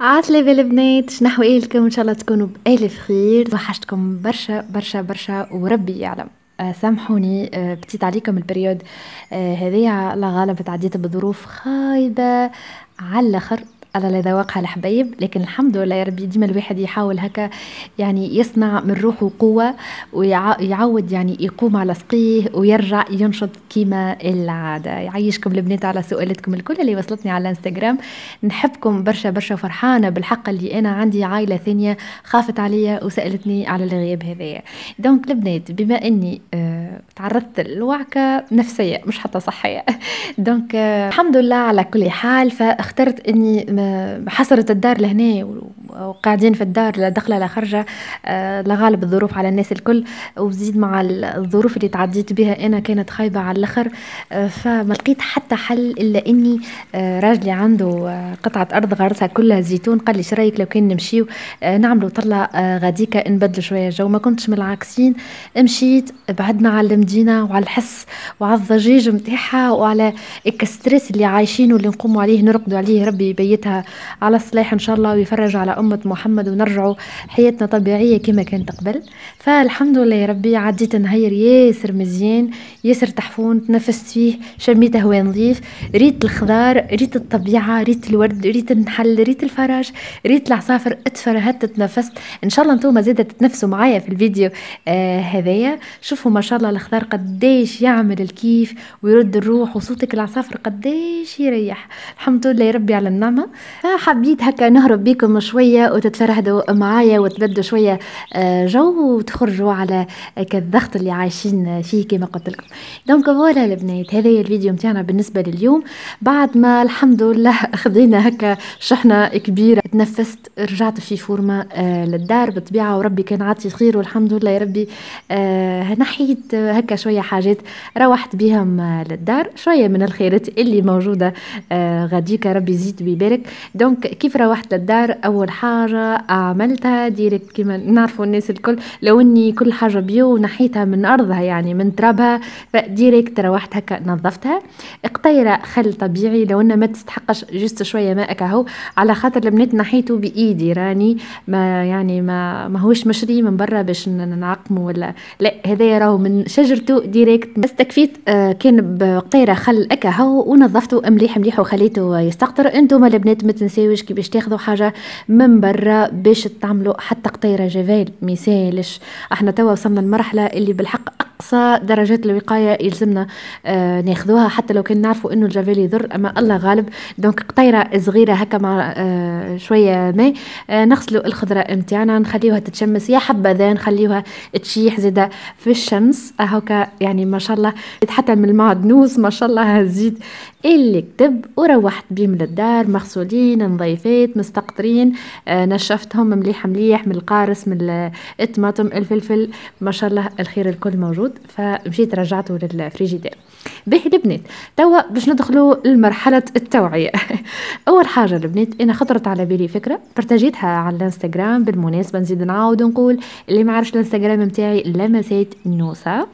عسلامة البنات شنحو ايه لكم ان شاء الله تكونوا بألف خير وحشتكم برشا برشا برشا وربي يعلم آه، سامحوني آه، بتيت عليكم البريود آه، هذه لا غالب تعديت بظروف خايبة على الاخر الله لا يذوقها الحبايب لكن الحمد لله يا ربي ديما الواحد يحاول هكا يعني يصنع من روحه قوه ويعود يعني يقوم على سقيه ويرجع ينشط كيما العاده يعيشكم البنات على سؤالتكم الكل اللي وصلتني على الانستغرام نحبكم برشا برشا فرحانه بالحق اللي انا عندي عائله ثانيه خافت عليا وسالتني على الغياب هذايا دونك البنات بما اني آه تعرضت لوعكه نفسيه مش حتى صحيه دونك آه الحمد لله على كل حال فاخترت اني ما آه، حصرت الدار لهنا وقاعدين في الدار لا دخلة لا خرجة آه، لغالب غالب الظروف على الناس الكل وزيد مع الظروف اللي تعديت بها أنا كانت خايبة على الآخر آه، فما لقيت حتى حل إلا إني راجلي عنده قطعة أرض غرسها كلها زيتون قال لي شرايك لو كان نمشيو نعملوا طلة غاديكا نبدلوا شوية جو ما كنتش من العاكسين مشيت بعدنا على المدينة وعلى الحس وعلى الضجيج نتاعها وعلى الستريس اللي عايشينه اللي نقوموا عليه نرقدوا عليه ربي يبيتها على الصلاح ان شاء الله ويفرج على امه محمد ونرجعوا حياتنا طبيعيه كما كانت قبل فالحمد لله يا ربي عديت نهار ياسر مزيان ياسر تحفون تنفست فيه شميت هواء نظيف ريت الخضار ريت الطبيعه ريت الورد ريت النحل ريت الفراش ريت العصافر اتفرهدت تنفست ان شاء الله نتوما زاده تتنفسوا معايا في الفيديو آه هذايا شوفوا ما شاء الله الخضار قديش يعمل الكيف ويرد الروح وصوتك العصافر قديش يريح الحمد لله يا ربي على النعمه آه، حبيت هكا نهرب بيكم شوية وتتفرهدوا معايا وتبدوا شوية آه، جو وتخرجوا على الضغط اللي عايشين فيه كما قلت لكم دونك فوالا البنات هذا الفيديو متاعنا بالنسبة لليوم بعد ما الحمد لله خذينا هكا شحنة كبيرة تنفست رجعت في فورما آه، للدار بالطبيعة وربي كان عاطي خير والحمد لله يا ربي آه، نحيت هكا شوية حاجات روحت بهم آه، للدار شوية من الخيرات اللي موجودة غاديك ربي زيد ويبارك دونك كيف روحت للدار أول حاجة عملتها ديريكت كيما نعرفوا الناس الكل لو اني كل حاجة بيو ونحيتها من أرضها يعني من ترابها فديريكت روحت هكا نظفتها قطيرة خل طبيعي لو انها ما تستحقش جست شوية ماء كهو على خاطر البنات نحيته بايدي راني ما يعني ما ماهوش مشري من برا باش نعقمه ولا لا هذايا راهو من شجرته ديريكت استكفيت آه، كان بقطيره خل اكا هو ونظفته مليح مليح وخليته يستقطر انتم البنات ما تنساوش كي باش تاخذوا حاجه من برا باش تعملوا حتى قطيره جفال ما يسالش احنا توا وصلنا لمرحله اللي بالحق اقصى درجات الوقايه يلزمنا آه، ناخذوها حتى لو كان نعرفوا انه الجافيل يضر اما الله غالب دونك قطيره صغيره هكا مع آه، شويه ماء آه، نغسلوا الخضره نتاعنا نخليوها تتشمس يا حبذا نخليوها تشيح زاده في الشمس هكا يعني ما شاء الله حتى من المعدنوس ما شاء الله هزيد اللي كتب وروحت بهم للدار مغسولين نظيفات مستقطرين نشفتهم مليح مليح من القارص من الطماطم الفلفل ما شاء الله الخير الكل موجود البرود فمشيت رجعته للفريجيدير باهي البنات توا باش ندخلوا لمرحلة التوعية أول حاجة البنات أنا خطرت على بالي فكرة برتجيتها على الانستغرام بالمناسبة نزيد نعاود نقول اللي ما عرفش الانستغرام نتاعي لمسات نوسا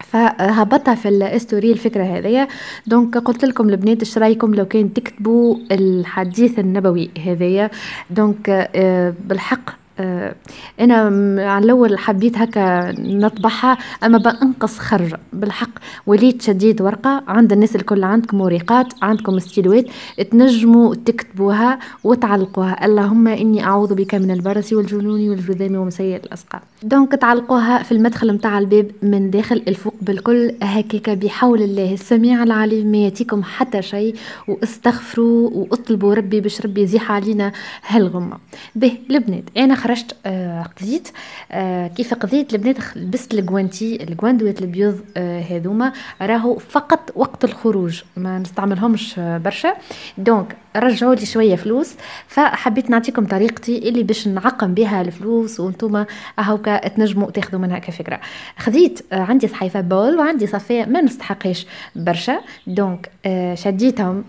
فهبطها في الاستوري الفكره هذيا دونك قلت لكم البنات ايش رايكم لو كان تكتبوا الحديث النبوي هذايا دونك آه، بالحق آه، انا على الاول حبيت هكا نطبعها اما بانقص خرج بالحق وليت شديد ورقه عند الناس الكل عندكم ورقات عندكم ستيلوات تنجموا تكتبوها وتعلقوها اللهم اني اعوذ بك من البرس والجنون والجذام ومسيء الاسقام دونك تعلقوها في المدخل نتاع الباب من داخل الفوق بالكل هكاك بحول الله السميع العليم ما ياتيكم حتى شيء واستغفروا واطلبوا ربي باش ربي يزيح علينا هالغمه به البنات انا خرجت آه، قضيت آه، كيف قضيت البنات لبست الكوانتي الكواندوات البيض آه، هذوما راهو فقط وقت الخروج ما نستعملهمش برشا دونك رجعوا لي شويه فلوس فحبيت نعطيكم طريقتي اللي باش نعقم بها الفلوس وانتم هاوكا تنجموا تاخذوا منها كفكره خذيت عندي صحيفه بول وعندي صفيه ما نستحقش برشا دونك شديتهم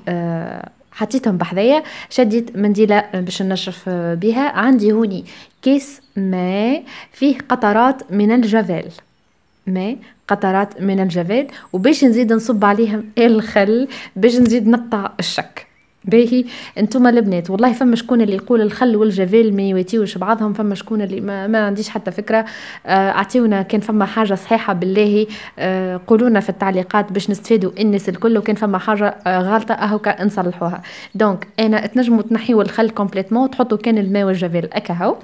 حطيتهم بحذايا شديت منديله باش نشرف بها عندي هوني كيس ماء فيه قطرات من الجفال ماء قطرات من الجفال وباش نزيد نصب عليهم الخل باش نزيد نقطع الشك باهي انتم البنات والله فما شكون اللي يقول الخل والجفال ما يواتيوش بعضهم فما شكون اللي ما, ما عنديش حتى فكره آه، اعطيونا كان فما حاجه صحيحه بالله آه، قولونا في التعليقات باش نستفادوا الناس الكل وكان فما حاجه آه، غلطه اهوكا نصلحوها دونك انا تنجموا تنحيوا الخل كومبليتمون وتحطوا كان الماء والجفال اكهو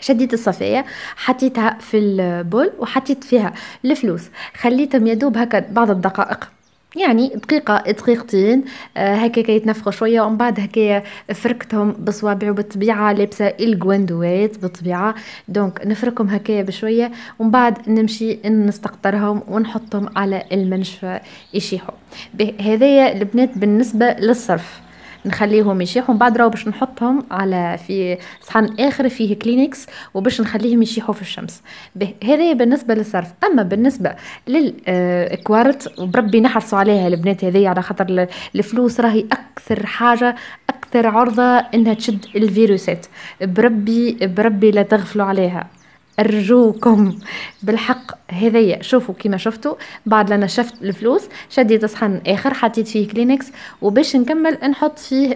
شديت الصفاية حطيتها في البول وحطيت فيها الفلوس خليتهم يدوب هكا بعض الدقائق يعني دقيقة دقيقتين آه، هكا كيتنفخوا شوية ومن بعد هكا فركتهم بصوابعي وبالطبيعة لابسة الجواندوات بالطبيعة دونك نفركهم هكا بشوية ومن بعد نمشي نستقطرهم ونحطهم على المنشفة يشيحوا هذايا البنات بالنسبة للصرف نخليهم يشيحوا من بعد راهو باش نحطهم على في صحن اخر فيه كلينكس وباش نخليهم يشيحوا في الشمس هذا بالنسبه للصرف اما بالنسبه للكوارت آه، وبربي نحرصوا عليها البنات هذه على خاطر الفلوس راهي اكثر حاجه اكثر عرضه انها تشد الفيروسات بربي بربي لا تغفلوا عليها أرجوكم بالحق هذايا شوفوا كيما شفتوا بعد لنا شفت الفلوس شديت صحن آخر حطيت فيه كلينكس وباش نكمل نحط فيه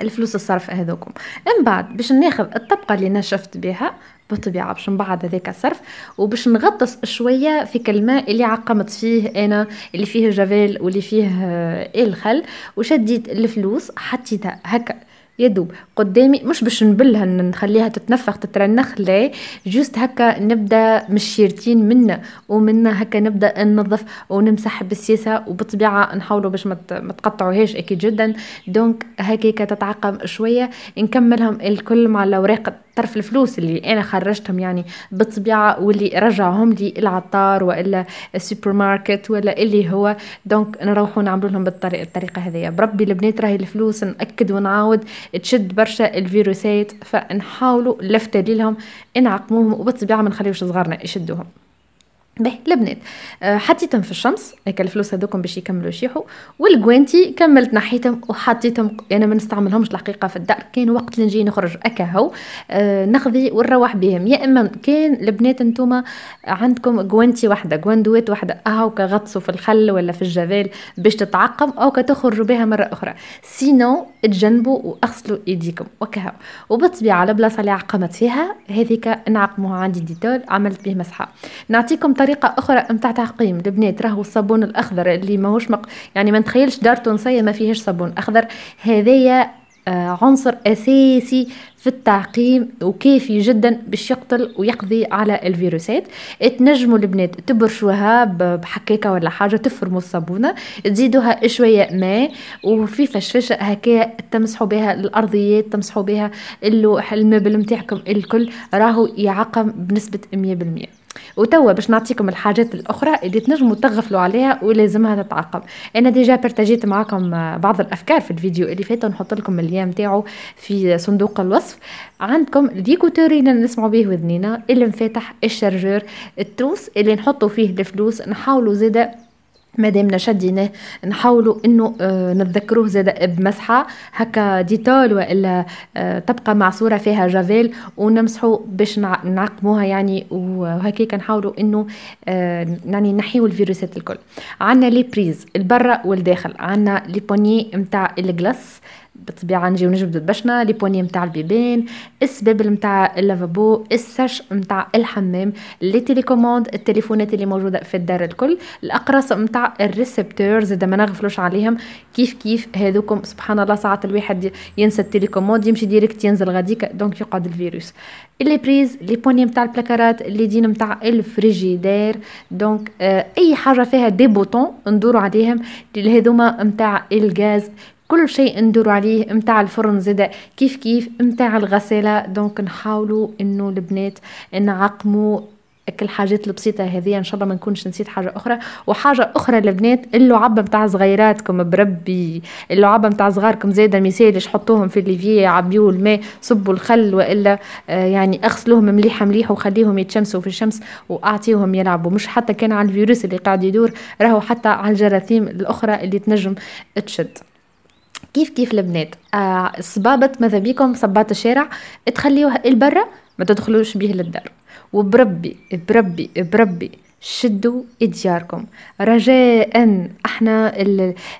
الفلوس الصرف هذوكم من بعد باش ناخذ الطبقه اللي نشفت بها بالطبيعه باش نبعد هذاك الصرف وباش نغطس شويه في الماء اللي عقمت فيه انا اللي فيه جافيل واللي فيه آه، الخل وشديت الفلوس حطيتها هكا يدوب قدامي مش باش نبلها نخليها تتنفخ تترنخ لا جوست هكا نبدا مشيرتين منا ومنا هكا نبدا ننظف ونمسح بالسياسه وبطبيعه نحاولوا باش ما تقطعوهاش اكيد جدا دونك هكاك تتعقم شويه نكملهم الكل مع الاوراق طرف الفلوس اللي انا خرجتهم يعني بالطبيعه واللي رجعهم لي العطار والا السوبر ماركت ولا اللي هو دونك نروحوا نعملوا لهم بالطريقه الطريقه هذيا بربي البنات راهي الفلوس ناكد ونعاود تشد برشا الفيروسات فنحاولوا لفت لهم نعقموهم وبالطبيعه ما نخليوش صغارنا يشدوهم به لبنات أه، حطيتهم في الشمس هكا الفلوس هذوكم باش يكملوا يشيحوا والجوانتي كملت نحيتهم وحطيتهم انا يعني ما نستعملهمش الحقيقه في الدار كان وقت اللي نجي نخرج اكاهو أه نخذي ونروح بهم يا اما كان البنات انتوما عندكم جوانتي واحده جواندوات واحده اهو كغطسوا في الخل ولا في الجبال باش تتعقم او كتخرجوا بها مره اخرى سينو تجنبوا واغسلوا ايديكم وكهو وبالطبيعه البلاصه اللي عقمت فيها هذيك نعقموها عندي ديتول عملت به مسحه نعطيكم طريقه اخرى نتاع تعقيم البنات راهو الصابون الاخضر اللي ماهوش مق... يعني ما نتخيلش دار تونسيه ما فيهش صابون اخضر هذايا آه، عنصر اساسي في التعقيم وكافي جدا باش يقتل ويقضي على الفيروسات تنجموا البنات تبرشوها بحكاكه ولا حاجه تفرموا الصابونه تزيدوها شويه ماء وفي فشفشه هكا تمسحوا بها الارضيات تمسحوا بها اللوح المبل نتاعكم الكل راهو يعقم بنسبه 100% وتوا باش نعطيكم الحاجات الاخرى اللي تنجموا تغفلوا عليها ولازمها تتعقب انا ديجا بارتاجيت معاكم بعض الافكار في الفيديو اللي فات نحط لكم اللين نتاعو في صندوق الوصف عندكم ديكوتور اللي نسمعوا به وذنينا المفاتح الشارجور التروس اللي نحطوا فيه الفلوس نحاولوا زاده مادامنا شديناه نحاولوا انه آه، نتذكروه زاد بمسحه هكا ديتول والا تبقى آه، معصوره فيها جافيل ونمسحوا باش نعقموها يعني وهكاك نحاولوا انه آه، يعني نحيو الفيروسات الكل عندنا لي بريز البرا والداخل عندنا لي بوني نتاع الجلاس بالطبيعه نجيو نجبدوا البشنه لي بوني نتاع البيبان السبابل نتاع اللافابو السش نتاع الحمام لي تيليكوموند التليفونات اللي موجوده في الدار الكل الاقراص نتاع الريسبتور زاد ما نغفلوش عليهم كيف كيف هذوكم سبحان الله ساعات الواحد ينسى التليكوموند يمشي ديريكت ينزل غاديك دونك يقعد الفيروس اللي بريز لي بوني نتاع البلاكارات اللي دين نتاع الفريجيدير دونك آه اي حاجه فيها دي بوتون ندوروا عليهم هذوما نتاع الغاز كل شيء ندور عليه متاع الفرن زاد كيف كيف متاع الغساله دونك نحاولوا انه البنات نعقموا كل الحاجات البسيطه هذه ان شاء الله ما نكونش نسيت حاجه اخرى وحاجه اخرى البنات اللعبه متاع صغيراتكم بربي اللعبه متاع صغاركم زاده مثالش حطوهم في الليفيه عبيو الماء صبوا الخل والا آه، يعني اغسلوهم مليحه مليح وخليهم يتشمسوا في الشمس واعطيهم يلعبوا مش حتى كان على الفيروس اللي قاعد يدور راهو حتى على الجراثيم الاخرى اللي تنجم تشد كيف كيف البنات آه ماذا بيكم صبات الشارع تخليوها البرة ما تدخلوش به للدار وبربي بربي بربي شدوا ادياركم رجاء احنا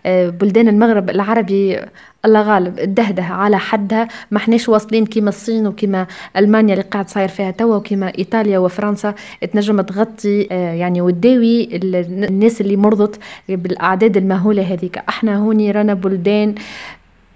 آه، بلدان المغرب العربي الله غالب الدهده على حدها ما احناش واصلين كيما الصين وكيما المانيا اللي قاعد صاير فيها توا وكيما ايطاليا وفرنسا تنجم تغطي آه، يعني وتداوي الناس اللي مرضت بالاعداد المهوله هذيك احنا هوني رانا بلدان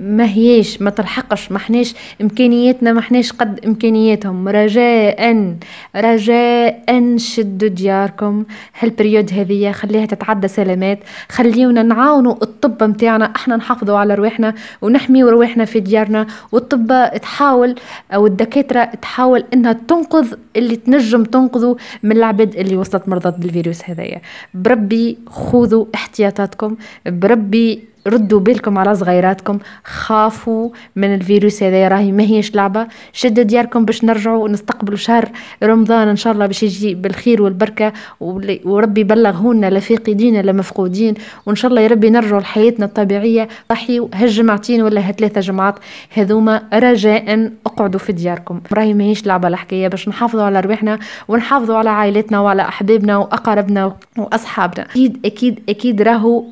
ما هيش ما تلحقش ما حناش امكانياتنا ما حناش قد امكانياتهم رجاء رجاء شدوا دياركم هالبريود هذه خليها تتعدى سلامات خليونا نعاونوا الطب متاعنا احنا نحافظوا على رواحنا ونحميوا رواحنا في ديارنا والطب تحاول او الدكاترة تحاول انها تنقذ اللي تنجم تنقذه من العباد اللي وصلت مرضت بالفيروس هذايا بربي خذوا احتياطاتكم بربي ردوا بالكم على صغيراتكم خافوا من الفيروس هذا راهي ما هيش لعبة شدوا دياركم باش نرجعوا ونستقبلوا شهر رمضان إن شاء الله باش يجي بالخير والبركة وربي يبلغ هنا فاقدين لمفقودين وإن شاء الله يا ربي نرجعوا لحياتنا الطبيعية ضحيوا هالجمعتين ولا هالثلاثة جمعات هذوما رجاء اقعدوا في دياركم راهي ما هيش لعبة الحكاية باش نحافظوا على روحنا ونحافظوا على عائلتنا وعلى أحبابنا وأقاربنا وأصحابنا أكيد أكيد أكيد راهو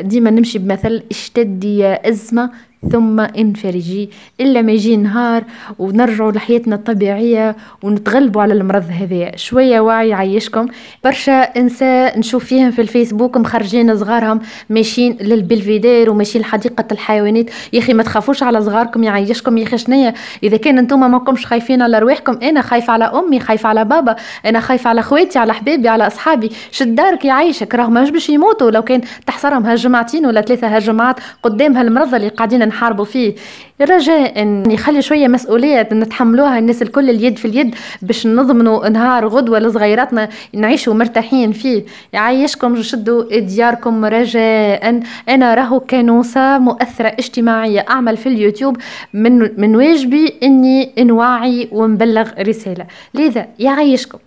ديما نمشي بمثل اشتد يا أزمة ثم انفرجي إلا ما يجي نهار ونرجعوا لحياتنا الطبيعية ونتغلبوا على المرض هذا شوية وعي عيشكم برشا انسى نشوف فيهم في الفيسبوك مخرجين صغارهم ماشيين للبلفيدير وماشيين لحديقة الحيوانات يا أخي ما تخافوش على صغاركم يعيشكم يا أخي شنيا إذا كان أنتم ما خايفين على رواحكم أنا خايفة على أمي خايفة على بابا أنا خايفة على خواتي على حبابي على أصحابي شد دارك يعيشك راهم مش باش يموتوا لو كان تحصرهم هالجمعتين ولا ثلاثة هالجمعات قدام هالمرض اللي قاعدين نحاربوا فيه رجاء يخلي شويه مسؤوليه نتحملوها الناس الكل اليد في اليد باش نضمنوا نهار غدوه لصغيراتنا نعيشوا مرتاحين فيه يعيشكم شدوا دياركم رجاء انا راهو كانوسه مؤثره اجتماعيه اعمل في اليوتيوب من من واجبي اني نوعي ونبلغ رساله لذا يعيشكم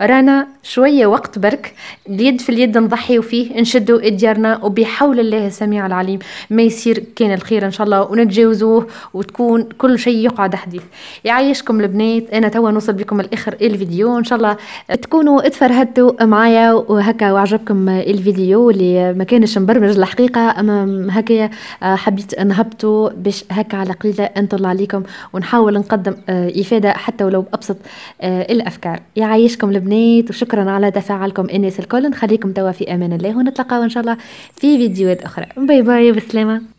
رانا شوية وقت برك اليد في اليد نضحيو فيه نشدو ديارنا وبحول الله السميع العليم ما يصير كان الخير ان شاء الله ونتجاوزوه وتكون كل شيء يقعد حديث يعيشكم البنات انا توا نوصل بكم الاخر الفيديو ان شاء الله تكونوا اتفرهدتوا معايا وهكا وعجبكم الفيديو اللي ما كانش مبرمج الحقيقة اما هكا آه، حبيت نهبطوا باش هكا على قليلة نطلع عليكم ونحاول نقدم آه، افادة حتى ولو بابسط آه، الافكار يعيشكم البنات البنات وشكرا على تفاعلكم الناس الكل نخليكم توا في امان الله ونتلقاو ان شاء الله في فيديوهات اخرى باي باي بالسلامه